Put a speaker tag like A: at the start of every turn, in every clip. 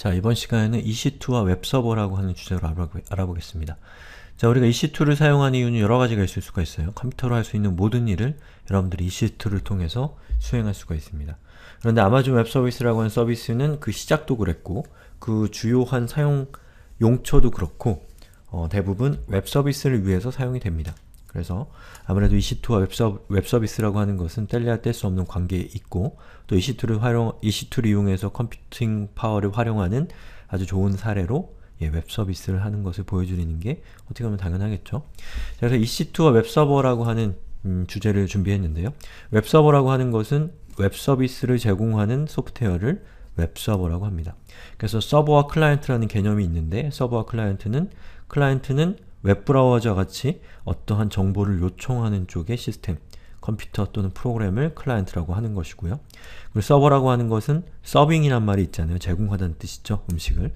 A: 자, 이번 시간에는 EC2와 웹서버라고 하는 주제로 알아보, 겠습니다 자, 우리가 EC2를 사용한 이유는 여러 가지가 있을 수가 있어요. 컴퓨터로 할 수 있는 모든 일을 여러분들이 EC2를 통해서 수행할 수가 있습니다. 그런데 아마존 웹서비스라고 하는 서비스는 그 시작도 그랬고 그 주요한 사용 용처도 그렇고 어, 대부분 웹서비스를 위해서 사용이 됩니다. 그래서 아무래도 EC2와 웹서, 웹서비스라고 하는 것은 뗄래야 뗄 수 없는 관계에 있고 또 EC2를 활용, EC2를 이용해서 컴퓨팅 파워를 활용하는 아주 좋은 사례로 예, 웹서비스를 하는 것을 보여드리는 게 어떻게 보면 당연하겠죠. 그래서 EC2와 웹서버라고 하는 음, 주제를 준비했는데요. 웹서버라고 하는 것은 웹서비스를 제공하는 소프트웨어를 웹서버라고 합니다. 그래서 서버와 클라이언트라는 개념이 있는데 서버와 클라이언트는 클라이언트는 웹브라우저와 같이 어떠한 정보를 요청하는 쪽의 시스템, 컴퓨터 또는 프로그램을 클라이언트라고 하는 것이고요. 그리고 서버라고 하는 것은 서빙이란 말이 있잖아요. 제공하다는 뜻이죠. 음식을.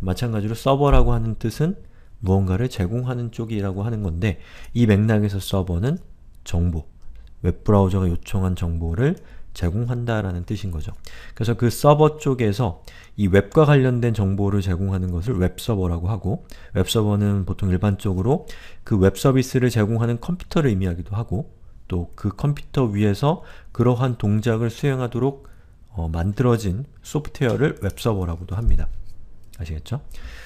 A: 마찬가지로 서버라고 하는 뜻은 무언가를 제공하는 쪽이라고 하는 건데 이 맥락에서 서버는 정보, 웹브라우저가 요청한 정보를 제공한다라는 뜻인 거죠. 그래서 그 서버 쪽에서 이 웹과 관련된 정보를 제공하는 것을 웹서버라고 하고 웹서버는 보통 일반적으로 그 웹서비스를 제공하는 컴퓨터를 의미하기도 하고 또 그 컴퓨터 위에서 그러한 동작을 수행하도록 어, 만들어진 소프트웨어를 웹서버라고도 합니다. 아시겠죠?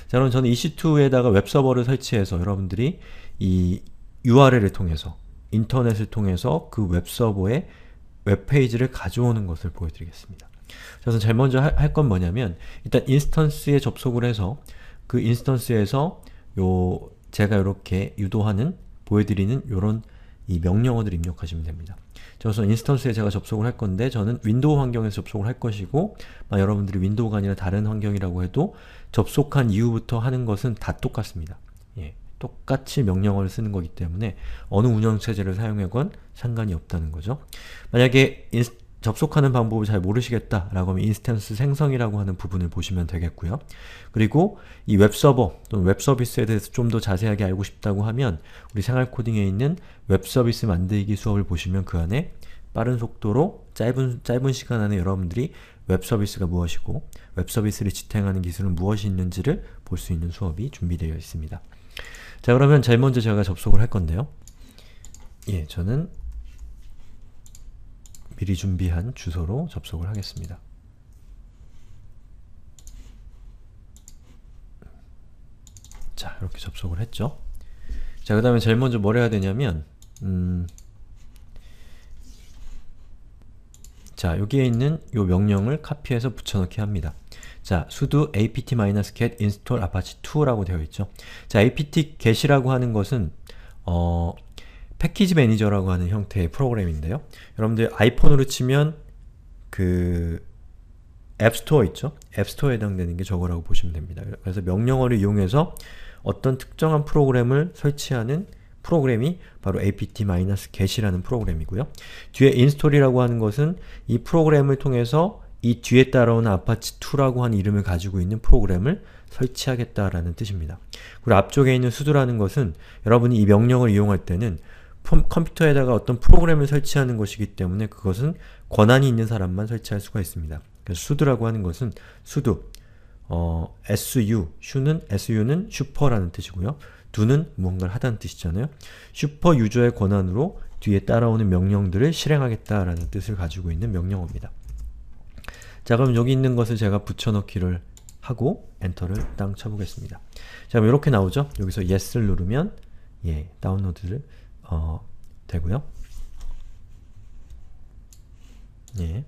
A: 자 그럼 저는 EC2에다가 웹서버를 설치해서 여러분들이 이 URL을 통해서 인터넷을 통해서 그 웹서버에 웹페이지를 가져오는 것을 보여드리겠습니다. 그래서 제일 먼저 할 건 뭐냐면 일단 인스턴스에 접속을 해서 그 인스턴스에서 요 제가 이렇게 유도하는 보여드리는 요런 이 명령어들 입력하시면 됩니다. 그래서 인스턴스에 제가 접속을 할 건데 저는 윈도우 환경에서 접속을 할 것이고 아, 여러분들이 윈도우가 아니라 다른 환경이라고 해도 접속한 이후부터 하는 것은 다 똑같습니다. 똑같이 명령어를 쓰는 거기 때문에 어느 운영체제를 사용해건 상관이 없다는 거죠. 만약에 접속하는 방법을 잘 모르시겠다 라고 하면 인스턴스 생성이라고 하는 부분을 보시면 되겠고요. 그리고 이 웹서버 또는 웹서비스에 대해서 좀 더 자세하게 알고 싶다고 하면 우리 생활코딩에 있는 웹서비스 만들기 수업을 보시면 그 안에 빠른 속도로 짧은, 짧은 시간 안에 여러분들이 웹서비스가 무엇이고 웹서비스를 지탱하는 기술은 무엇이 있는지를 볼 수 있는 수업이 준비되어 있습니다. 자 그러면 제일 먼저 제가 접속을 할 건데요. 예, 저는 미리 준비한 주소로 접속을 하겠습니다. 자, 이렇게 접속을 했죠. 자, 그 다음에 제일 먼저 뭘 해야 되냐면 음, 자, 여기에 있는 이 명령을 카피해서 붙여넣기 합니다. 자, sudo apt-get install apache2라고 되어 있죠. 자, apt-get이라고 하는 것은 어, 패키지 매니저라고 하는 형태의 프로그램인데요. 여러분들 아이폰으로 치면 그 앱스토어 있죠? 앱스토어에 해당되는 게 저거라고 보시면 됩니다. 그래서 명령어를 이용해서 어떤 특정한 프로그램을 설치하는 프로그램이 바로 apt-get이라는 프로그램이고요. 뒤에 install이라고 하는 것은 이 프로그램을 통해서 이 뒤에 따라오는 아파치2라고 하는 이름을 가지고 있는 프로그램을 설치하겠다라는 뜻입니다. 그리고 앞쪽에 있는 수두라는 것은 여러분이 이 명령을 이용할 때는 컴퓨터에다가 어떤 프로그램을 설치하는 것이기 때문에 그것은 권한이 있는 사람만 설치할 수가 있습니다. 그래서 수두라고 하는 것은 수두, 어, su, 슈는, su는 슈퍼라는 뜻이고요. 두는 무언가를 하다는 뜻이잖아요. 슈퍼 유저의 권한으로 뒤에 따라오는 명령들을 실행하겠다라는 뜻을 가지고 있는 명령어입니다. 자 그럼 여기 있는 것을 제가 붙여넣기를 하고 엔터를 땅 쳐보겠습니다. 자 그럼 이렇게 나오죠? 여기서 yes를 누르면 예, 다운로드를 어, 되고요. 예.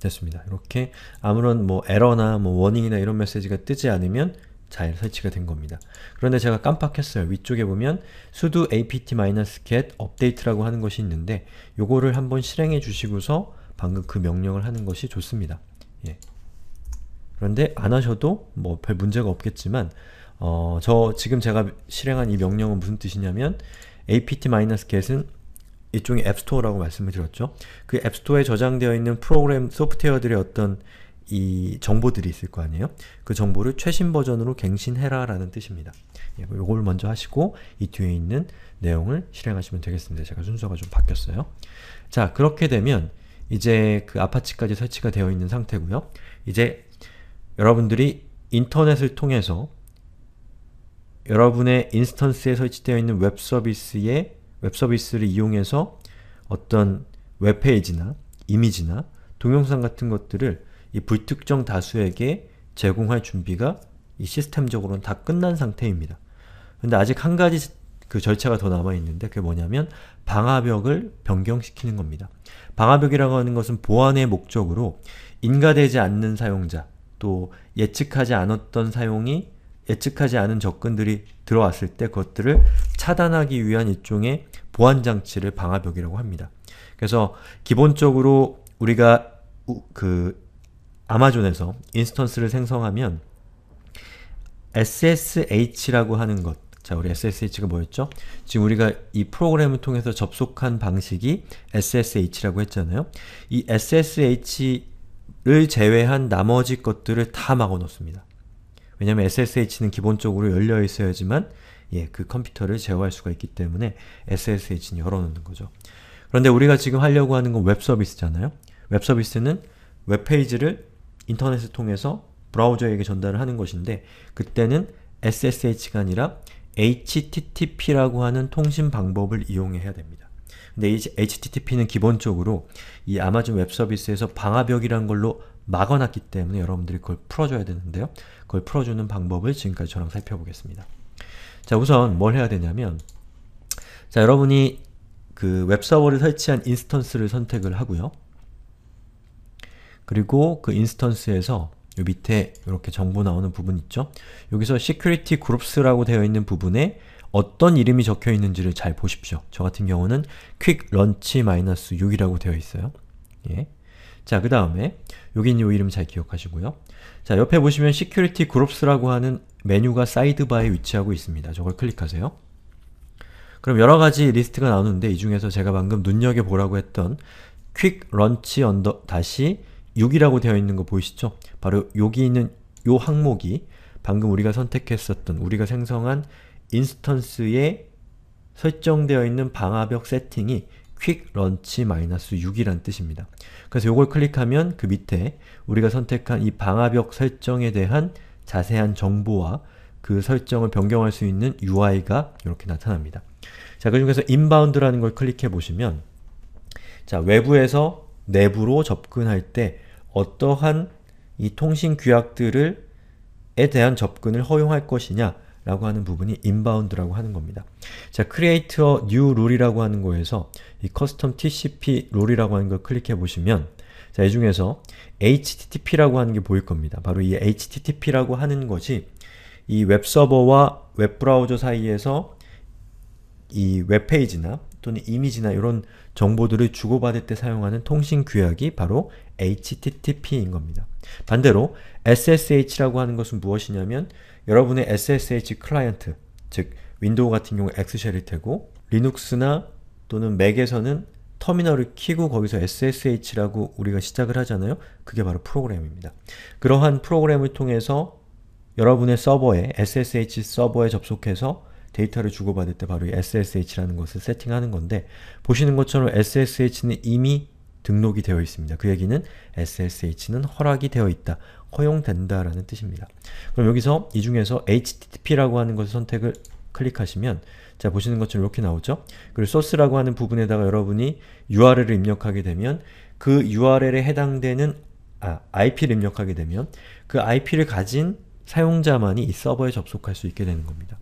A: 됐습니다. 이렇게 아무런 뭐 에러나 뭐 워닝이나 이런 메시지가 뜨지 않으면 잘 설치가 된 겁니다. 그런데 제가 깜빡했어요. 위쪽에 보면 sudo apt-get update라고 하는 것이 있는데 요거를 한번 실행해 주시고서 방금 그 명령을 하는 것이 좋습니다. 예. 그런데 안 하셔도 뭐 별 문제가 없겠지만 어, 저 지금 제가 실행한 이 명령은 무슨 뜻이냐면 apt-get은 일종의 앱스토어라고 말씀을 드렸죠. 그 앱스토어에 저장되어 있는 프로그램 소프트웨어들의 어떤 이 정보들이 있을 거 아니에요? 그 정보를 최신 버전으로 갱신해라 라는 뜻입니다. 예, 요걸 먼저 하시고 이 뒤에 있는 내용을 실행하시면 되겠습니다. 제가 순서가 좀 바뀌었어요. 자, 그렇게 되면 이제 그 아파치까지 설치가 되어 있는 상태고요. 이제 여러분들이 인터넷을 통해서 여러분의 인스턴스에 설치되어 있는 웹 서비스에 웹 서비스를 이용해서 어떤 웹페이지나 이미지나 동영상 같은 것들을 이 불특정 다수에게 제공할 준비가 이 시스템적으로는 다 끝난 상태입니다. 근데 아직 한 가지 그 절차가 더 남아있는데 그게 뭐냐면 방화벽을 변경시키는 겁니다. 방화벽이라고 하는 것은 보안의 목적으로 인가되지 않는 사용자, 또 예측하지 않았던 사용이 예측하지 않은 접근들이 들어왔을 때 그것들을 차단하기 위한 일종의 보안장치를 방화벽이라고 합니다. 그래서 기본적으로 우리가 그 아마존에서 인스턴스를 생성하면 SSH라고 하는 것 자, 우리 SSH가 뭐였죠? 지금 우리가 이 프로그램을 통해서 접속한 방식이 SSH라고 했잖아요. 이 SSH를 제외한 나머지 것들을 다 막아놓습니다. 왜냐면 하 SSH는 기본적으로 열려 있어야지만 예, 그 컴퓨터를 제어할 수가 있기 때문에 SSH는 열어놓는 거죠. 그런데 우리가 지금 하려고 하는 건 웹서비스잖아요. 웹서비스는 웹페이지를 인터넷을 통해서 브라우저에게 전달을 하는 것인데 그때는 SSH가 아니라 HTTP라고 하는 통신 방법을 이용해야 됩니다. 근데 이 HTTP는 기본적으로 이 아마존 웹서비스에서 방화벽이란 걸로 막아놨기 때문에 여러분들이 그걸 풀어줘야 되는데요. 그걸 풀어주는 방법을 지금까지 저랑 살펴보겠습니다. 자 우선 뭘 해야 되냐면 자 여러분이 그 웹서버를 설치한 인스턴스를 선택을 하고요. 그리고 그 인스턴스에서 요 밑에 이렇게 정보 나오는 부분 있죠? 여기서 security groups라고 되어 있는 부분에 어떤 이름이 적혀 있는지를 잘 보십시오. 저 같은 경우는 quick lunch-6이라고 a 되어 있어요. 예. 자, 그 다음에 여기 있는 이 이름 잘 기억하시고요. 자, 옆에 보시면 security groups라고 하는 메뉴가 사이드바에 위치하고 있습니다. 저걸 클릭하세요. 그럼 여러가지 리스트가 나오는데 이 중에서 제가 방금 눈여겨보라고 했던 quick lunch a 언더 다시 6이라고 되어 있는 거 보이시죠? 바로 여기 있는 요 항목이 방금 우리가 선택했었던 우리가 생성한 인스턴스에 설정되어 있는 방화벽 세팅이 quick launch-6이란 뜻입니다. 그래서 이걸 클릭하면 그 밑에 우리가 선택한 이 방화벽 설정에 대한 자세한 정보와 그 설정을 변경할 수 있는 UI가 이렇게 나타납니다. 자, 그 중에서 인바운드라는 걸 클릭해 보시면 자, 외부에서 내부로 접근할 때 어떠한 이 통신 규약들을 에 대한 접근을 허용할 것이냐 라고 하는 부분이 인바운드라고 하는 겁니다. 자, create new 룰이라고 하는 거에서 이 custom TCP 룰이라고 하는 걸 클릭해 보시면 자, 이 중에서 HTTP라고 하는 게 보일 겁니다. 바로 이 HTTP라고 하는 것이 이 웹서버와 웹브라우저 사이에서 이 웹페이지나 또는 이미지나 이런 정보들을 주고받을 때 사용하는 통신 규약이 바로 HTTP인 겁니다. 반대로 SSH라고 하는 것은 무엇이냐면 여러분의 SSH 클라이언트, 즉 윈도우 같은 경우 엑스쉘일 테고 리눅스나 또는 맥에서는 터미널을 키고 거기서 ssh라고 우리가 시작을 하잖아요? 그게 바로 프로그램입니다. 그러한 프로그램을 통해서 여러분의 서버에, ssh 서버에 접속해서 데이터를 주고받을 때 바로 SSH라는 것을 세팅하는 건데 보시는 것처럼 SSH는 이미 등록이 되어 있습니다. 그 얘기는 SSH는 허락이 되어 있다, 허용된다 라는 뜻입니다. 그럼 여기서 이 중에서 HTTP라고 하는 것을 선택을 클릭하시면 자 보시는 것처럼 이렇게 나오죠? 그리고 소스라고 하는 부분에다가 여러분이 URL을 입력하게 되면 그 URL에 해당되는 아, IP를 입력하게 되면 그 IP를 가진 사용자만이 이 서버에 접속할 수 있게 되는 겁니다.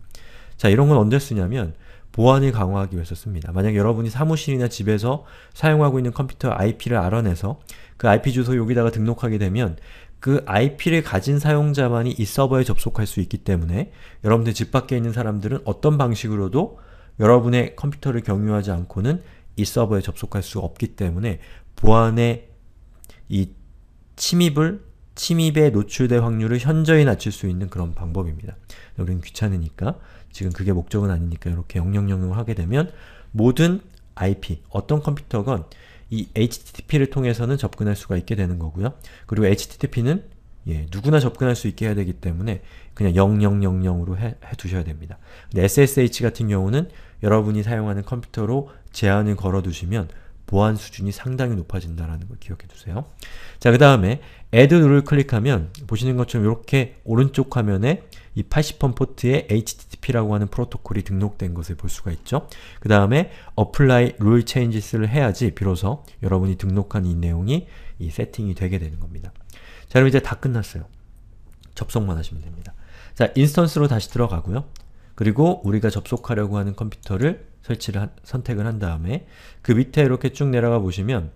A: 자, 이런 건 언제 쓰냐면 보안을 강화하기 위해서 씁니다. 만약 여러분이 사무실이나 집에서 사용하고 있는 컴퓨터 IP를 알아내서 그 IP 주소 여기다가 등록하게 되면 그 IP를 가진 사용자만이 이 서버에 접속할 수 있기 때문에 여러분들 집 밖에 있는 사람들은 어떤 방식으로도 여러분의 컴퓨터를 경유하지 않고는 이 서버에 접속할 수 없기 때문에 보안의 이 침입을 침입에 노출될 확률을 현저히 낮출 수 있는 그런 방법입니다. 우리는 귀찮으니까 지금 그게 목적은 아니니까 이렇게 000을 하게 되면 모든 IP, 어떤 컴퓨터건 이 HTTP를 통해서는 접근할 수가 있게 되는 거고요. 그리고 HTTP는 예, 누구나 접근할 수 있게 해야 되기 때문에 그냥 0000으로 해, 해 두셔야 됩니다. 근데 SSH 같은 경우는 여러분이 사용하는 컴퓨터로 제한을 걸어두시면 보안 수준이 상당히 높아진다라는 걸 기억해 두세요. 자, 그 다음에 add 누를 클릭하면 보시는 것처럼 이렇게 오른쪽 화면에 이 80번 포트에 HTTP라고 하는 프로토콜이 등록된 것을 볼 수가 있죠. 그 다음에 apply rule changes를 해야지 비로소 여러분이 등록한 이 내용이 이 세팅이 되게 되는 겁니다. 자, 그럼 이제 다 끝났어요. 접속만 하시면 됩니다. 자, 인스턴스로 다시 들어가고요. 그리고 우리가 접속하려고 하는 컴퓨터를 설치를 한, 선택을 한 다음에 그 밑에 이렇게 쭉 내려가 보시면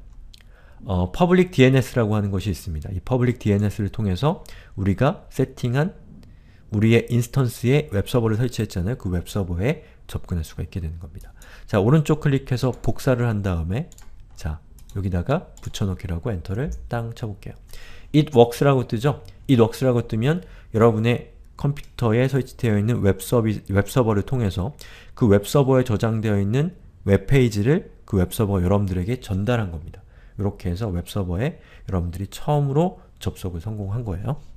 A: 어, public DNS라고 하는 것이 있습니다. 이 public DNS를 통해서 우리가 세팅한 우리의 인스턴스에 웹서버를 설치했잖아요. 그 웹서버에 접근할 수가 있게 되는 겁니다. 자, 오른쪽 클릭해서 복사를 한 다음에 자, 여기다가 붙여넣기라고 엔터를 땅 쳐볼게요. it works라고 뜨죠? it works라고 뜨면 여러분의 컴퓨터에 설치되어 있는 웹서비, 웹서버를 통해서 그 웹서버에 저장되어 있는 웹페이지를 그 웹서버 여러분들에게 전달한 겁니다. 이렇게 해서 웹서버에 여러분들이 처음으로 접속을 성공한 거예요.